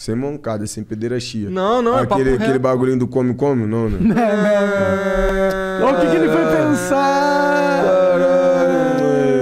Sem mancada, sem pederastia. Não, não, aquele, é Aquele reto. bagulhinho do come-come, não, né? Não, não, não. É. O que, que ele foi pensar?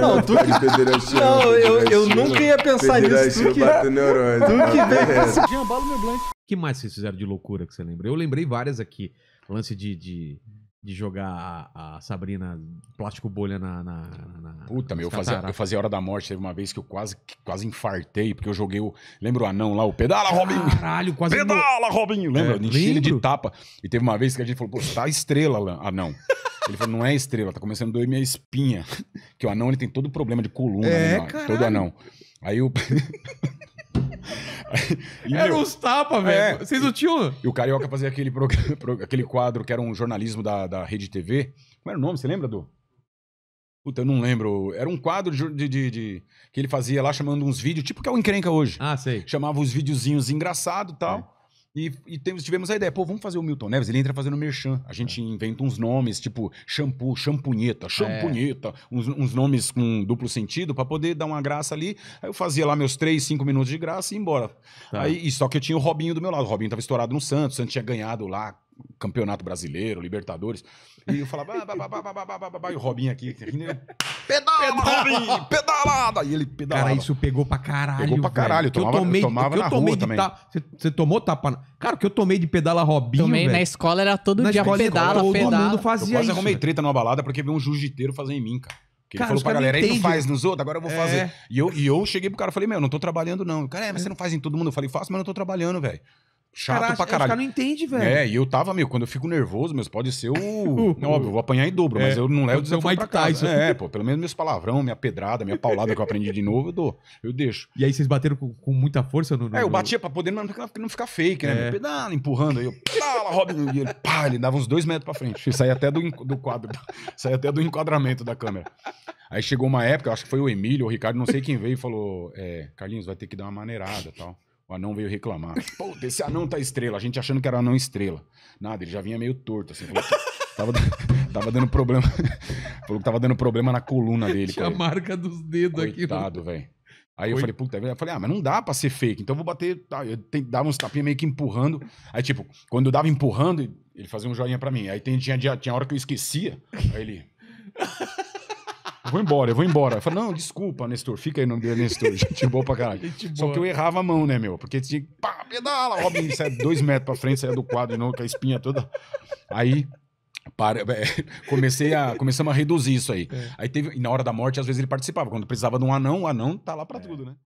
Não, tu que... Pederastia, não, eu, eu nunca ia pensar nisso. Tu que... neurônio, tu que veio. Jean Balo, meu O que mais vocês fizeram de loucura que você lembra? Eu lembrei várias aqui. Lance de... de de jogar a, a, Sabrina plástico bolha na. na, na Puta, meu, eu fazia, eu fazia Hora da Morte. Teve uma vez que eu quase, quase infartei, porque eu joguei o. Lembra o anão lá, o Pedala, Robinho? Caralho, quase. Pedala, Robinho! É, lembra? É, Enchi de tapa. E teve uma vez que a gente falou, pô, tá estrela, anão. Ah, ele falou, não é estrela, tá começando a doer minha espinha. Que o anão, ele tem todo problema de coluna. É, né, todo anão. Aí o. Era meu, uns tapas, velho. É, Vocês não tinham. E o Carioca fazia aquele, pro, pro, aquele quadro que era um jornalismo da, da Rede TV. Como era o nome? Você lembra, do? Puta, eu não lembro. Era um quadro de, de, de, que ele fazia lá chamando uns vídeos, tipo que é o encrenca hoje. Ah, sei. Chamava os videozinhos engraçado e tal. É. E, e temos, tivemos a ideia, pô, vamos fazer o Milton Neves, ele entra fazendo merchan. A gente é. inventa uns nomes, tipo shampoo, champunheta, é. champunheta, é. uns, uns, nomes com duplo sentido para poder dar uma graça ali. Aí eu fazia lá meus três, cinco minutos de graça e ia embora. Tá. Aí, e só que eu tinha o Robinho do meu lado. O Robinho tava estourado no Santos, o Santos tinha ganhado lá Campeonato Brasileiro, Libertadores. E eu falava, bah, e o Robinho aqui, né? Pedala, pedala, pedalada. E ele pedalava. Cara, isso pegou pra caralho. Pegou pra caralho. Eu tomava, tomei, eu tomava tomei também. Você, tomou tapa? Cara, o que eu tomei de pedala Robinho, Tomei na escola, era todo na dia escola, pedala, todo pedala. Todo mundo fazia eu quase isso. arrumei treta numa balada porque vi um jiu-jiteiro fazer em mim, cara. Porque cara, ele falou pra galera, aí tu faz nos outros, agora eu vou é. fazer. E eu, e eu cheguei pro cara e falei, meu, não tô trabalhando não. O cara, é, mas você não faz em todo mundo. Eu falei, faço, mas não tô trabalhando, velho chato Caraca, pra caralho. Os não entende, velho. É, e eu tava, meu, quando eu fico nervoso, meus, pode ser o. Né, óbvio, eu vou apanhar em dobro, é, mas eu não levo o desafio pra casa. Tyson. É, pô, pelo menos meus palavrão, minha pedrada, minha paulada que eu aprendi de novo, eu dou. Eu deixo. E aí vocês bateram com, com muita força no, no, É, eu batia pra poder não, não ficar fake, né? É. Pedala, empurrando aí, eu. Pedala, Robin. E ele, pá, ele dava uns dois metros pra frente. E saía até do, do quadro. saía até do enquadramento da câmera. Aí chegou uma época, acho que foi o Emílio, o Ricardo, não sei quem veio e falou: é, Carlinhos, vai ter que dar uma maneirada e tal. O anão veio reclamar. Puta, esse anão tá estrela. A gente achando que era anão estrela. Nada, ele já vinha meio torto, assim. Falou, tava, tava dando problema. falou que tava dando problema na coluna dele. Tinha a marca dos dedos Coitado, aqui. Né? Coitado, velho. Aí Foi. eu falei, puta, eu falei, ah, mas não dá pra ser fake, então eu vou bater. Tá? Eu dava uns tapinhas meio que empurrando. Aí, tipo, quando eu dava empurrando, ele fazia um joinha pra mim. Aí tinha, tinha, tinha hora que eu esquecia. Aí ele vou embora, eu vou embora. Eu falei, não, desculpa, Nestor, fica aí no dia, Nestor. Gente boa pra caralho. Só que eu errava a mão, né, meu? Porque tinha que, pá, pedala, Robin, sai é dois metros pra frente, saia do quadro e não, com a espinha toda. Aí, para, é, comecei a, começamos a reduzir isso aí. É. Aí teve, e na hora da morte, às vezes ele participava. Quando precisava de um anão, o anão tá lá pra é. tudo, né?